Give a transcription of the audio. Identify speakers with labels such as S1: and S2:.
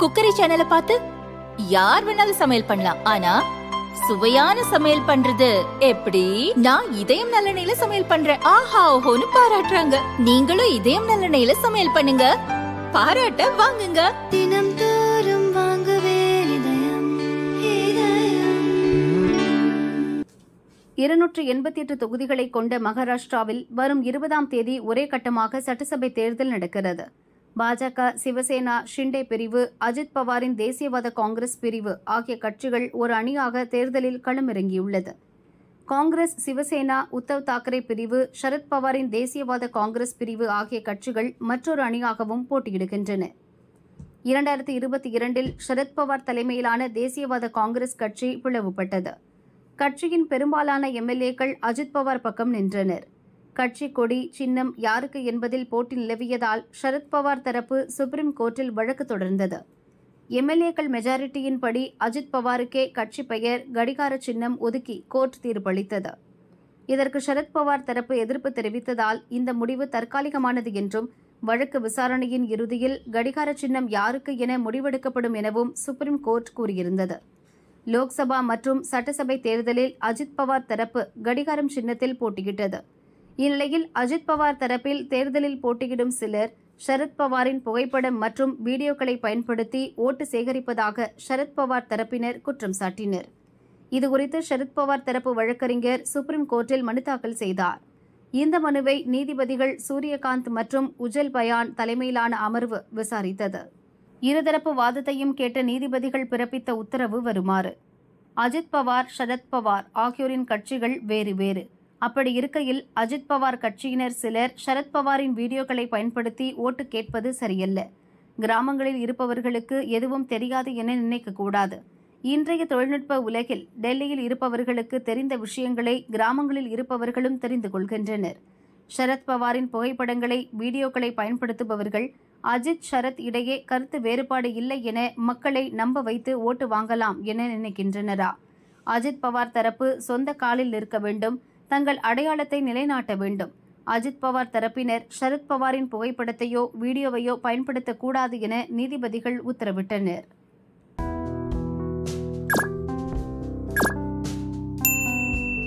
S1: cookery சேனல பார்த்து யார் வேணாலும் சமையல் பண்ணலாம் ஆனா சுவையான சமையல் பண்றது எப்படி நான் இதயம் நல்லெண்ணெயில சமையல் பண்றேன் ஆஹா ஓஹோன்னு பாராட்டுறாங்க நீங்களும் இதயம் நல்லெண்ணெயில சமையல் பண்ணுங்க பாராட்ட வாங்குங்க தினம்
S2: தோறும் இருநூற்று எண்பத்தி எட்டு தொகுதிகளை கொண்ட மகாராஷ்டிராவில் வரும் இருபதாம் தேதி ஒரே கட்டமாக சட்டசபை தேர்தல் நடக்கிறது பாஜக சிவசேனா ஷிண்டே பிரிவு அஜித் பவாரின் தேசியவாத காங்கிரஸ் பிரிவு ஆகிய கட்சிகள் ஒரு அணியாக தேர்தலில் களமிறங்கியுள்ளது காங்கிரஸ் சிவசேனா உத்தவ் தாக்கரே பிரிவு சரத்பவாரின் தேசியவாத காங்கிரஸ் பிரிவு ஆகிய கட்சிகள் மற்றொரு அணியாகவும் போட்டியிடுகின்றன இரண்டாயிரத்தி இருபத்தி இரண்டில் சரத்பவார் தலைமையிலான தேசியவாத காங்கிரஸ் கட்சி பிளவுபட்டது கட்சியின் பெரும்பாலான எம்எல்ஏக்கள் அஜித் பவார் பக்கம் நின்றனர் கட்சி கொடி சின்னம் யாருக்கு என்பதில் போட்டி நிலவியதால் சரத்பவார் தரப்பு சுப்ரீம் கோர்ட்டில் வழக்கு தொடர்ந்தது எம்எல்ஏக்கள் மெஜாரிட்டியின்படி அஜித் பவாருக்கே கட்சி பெயர் கடிகார சின்னம் ஒதுக்கி கோர்ட் தீர்ப்பளித்தது இதற்கு சரத்பவார் தரப்பு எதிர்ப்பு தெரிவித்ததால் இந்த முடிவு தற்காலிகமானது என்றும் வழக்கு விசாரணையின் இறுதியில் கடிகார சின்னம் யாருக்கு என முடிவெடுக்கப்படும் எனவும் சுப்ரீம் கோர்ட் கூறியிருந்தது லோக்சபா மற்றும் சட்டசபை தேர்தலில் அஜித் பவார் தரப்பு கடிகாரம் சின்னத்தில் போட்டியிட்டது இந்நிலையில் அஜித் பவார் தரப்பில் தேர்தலில் போட்டியிடும் சிலர் சரத்பவாரின் புகைப்படம் மற்றும் வீடியோக்களை பயன்படுத்தி ஓட்டு சேகரிப்பதாக சரத்பவார் தரப்பினர் குற்றம் சாட்டினர் இதுகுறித்து சரத்பவார் தரப்பு வழக்கறிஞர் சுப்ரீம் கோர்ட்டில் மனு தாக்கல் செய்தார் இந்த மனுவை நீதிபதிகள் சூரியகாந்த் மற்றும் உஜல் பயான் தலைமையிலான அமர்வு விசாரித்தது இருதரப்பு வாதத்தையும் கேட்ட நீதிபதிகள் பிறப்பித்த உத்தரவு வருமாறு அஜித் பவார் சரத்பவார் ஆகியோரின் கட்சிகள் வேறு வேறு அப்படி இருக்கையில் அஜித் பவார் கட்சியினர் சிலர் சரத்பவாரின் வீடியோக்களை பயன்படுத்தி ஓட்டு கேட்பது சரியல்ல கிராமங்களில் இருப்பவர்களுக்கு எதுவும் தெரியாது என நினைக்கக்கூடாது இன்றைய தொழில்நுட்ப உலகில் டெல்லியில் இருப்பவர்களுக்கு தெரிந்த விஷயங்களை கிராமங்களில் இருப்பவர்களும் தெரிந்து கொள்கின்றனர் சரத்பவாரின் புகைப்படங்களை வீடியோக்களை பயன்படுத்துபவர்கள் அஜித் சரத் இடையே கருத்து வேறுபாடு இல்லை என மக்களை நம்ப வைத்து ஓட்டு வாங்கலாம் என நினைக்கின்றனரா அஜித் பவார் தரப்பு சொந்த காலில் நிற்க வேண்டும் தங்கள் அடையாளத்தை நிலைநாட்ட வேண்டும் அஜித் பவார் தரப்பினர் சரத்பவாரின் புகைப்படத்தையோ வீடியோவையோ பயன்படுத்தக்கூடாது என நீதிபதிகள் உத்தரவிட்டனர்